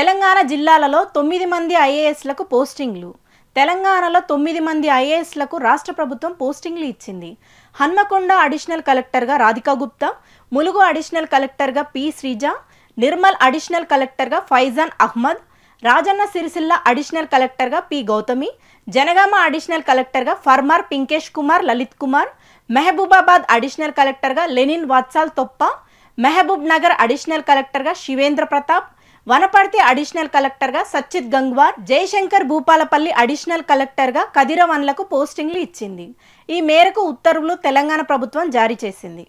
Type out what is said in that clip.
తెలంగాణ జిల్లాలలో తొమ్మిది మంది ఐఏఎస్లకు పోస్టింగ్లు తెలంగాణలో తొమ్మిది మంది ఐఏఎస్లకు రాష్ట్ర ప్రభుత్వం పోస్టింగ్లు ఇచ్చింది హన్మకొండ అడిషనల్ కలెక్టర్గా రాధికా గుప్తా ములుగు అడిషనల్ కలెక్టర్గా పి శ్రీజ నిర్మల్ అడిషనల్ కలెక్టర్గా ఫైజాన్ అహ్మద్ రాజన్న సిరిసిల్ల అడిషనల్ కలెక్టర్గా పి గౌతమి జనగామ అడిషనల్ కలెక్టర్గా ఫర్మార్ పింకేష్ కుమార్ లలిత్ కుమార్ మెహబూబాబాద్ అడిషనల్ కలెక్టర్గా లెనిన్ వాత్సాల్ తొప్ప మెహబూబ్ నగర్ అడిషనల్ కలెక్టర్గా శివేంద్ర ప్రతాప్ వనపర్తి అడిషనల్ కలెక్టర్గా సచ్చిత్ గంగ్వార్ జయశంకర్ భూపాలపల్లి అడిషనల్ కలెక్టర్గా కదిరవన్లకు పోస్టింగ్లు ఇచ్చింది ఈ మేరకు ఉత్తర్వులు తెలంగాణ ప్రభుత్వం జారీ చేసింది